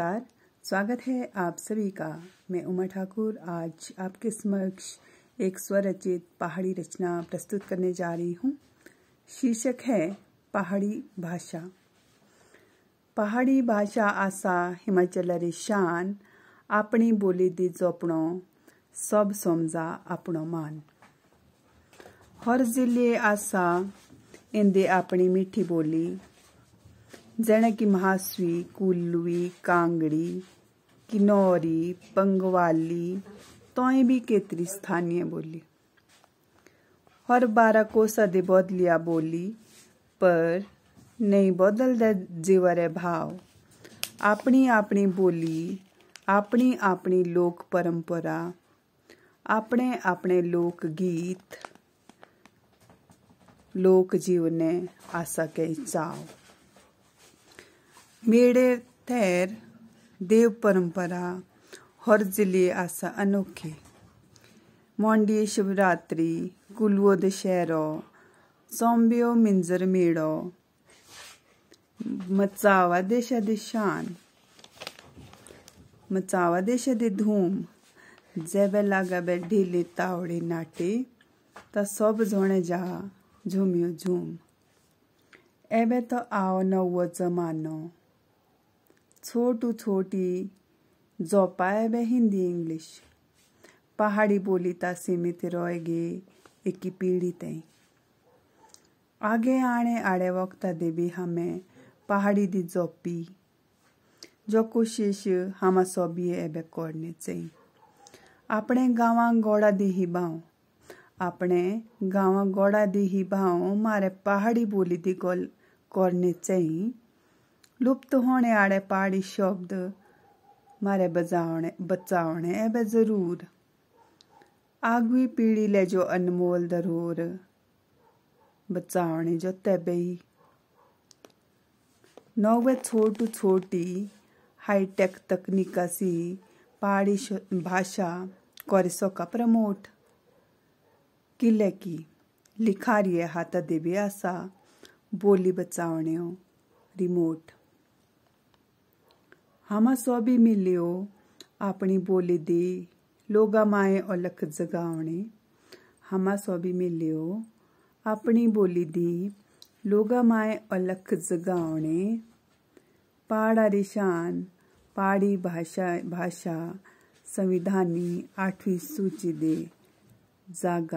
नमस्कार स्वागत है आप सभी का मैं उमा ठाकुर आज आपके समक्ष एक स्वरचित पहाड़ी रचना प्रस्तुत करने जा रही हूँ शीर्षक है पहाड़ी भाषा पहाड़ी भाषा आशा हिमाचल अरे शान अपनी बोली दी जोपणो सब समझा अपनो मान हर जिले आसा इंदे अपनी मिठी बोली जण की महासवी कुल्लवी कांगड़ी किनौरी पंगवाली तोए भी केतरी स्थानीय बोली हर बारह कोसा दे बदलिया बोली पर नहीं बदल दे जीवर है भाव अपनी अपनी बोली अपनी अपनी लोक परंपरा अपने अपने लोक गीत लोक जीवने आशा के चाव मेळे थैर देव परंपरा हर जिले आसा अनोखे मोंडये शिवरात्री कुलवो दशहरो चोंब्यो मिंजर मेळो मचावा देशा दे शान मचावा देशा दे धूम जेबे लागाबे ढीले तावड़े नाटे ता सब जोणे जा झुम्यो झूम एबे तो आओ नवो जमानो छोटू छोटी जोपाए बे हिंदी इंग्लिश पहाड़ी बोली ता सीमित रोएगे एक पीढ़ी तई आगे आने आड़े वक्त दे भी हमें पहाड़ी दी जोपी जो कोशिश हम सोबिए एबे करने चाहिए अपने गाँव गोड़ा दी ही बाओ अपने गाँव गोड़ा दी ही बाओ मारे पहाड़ी बोली दी गोल करने चाहिए लुप्त होने आड़े पहाड़ी शब्द मारे बजाने बचाने है ज़रूर आगवी पीढ़ी ले जो अनमोल दरूर बचाने जो तबई नौवे छोटू छोटी हाईटेक तकनीका सी पहाड़ी भाषा कर सका प्रमोट किले की लिखारी है हाथा देवे आसा बोली बचाने रिमोट हमा सौ भी मिलियो अपनी बोली दी लोगा माए औलख जगावने हमा सौ भी मिलियो अपनी बोली दी लोगा माए औलख जगावने पहाड़ा रिशान पहाड़ी भाषा भाषा संविधानी आठवीं सूची दे जागा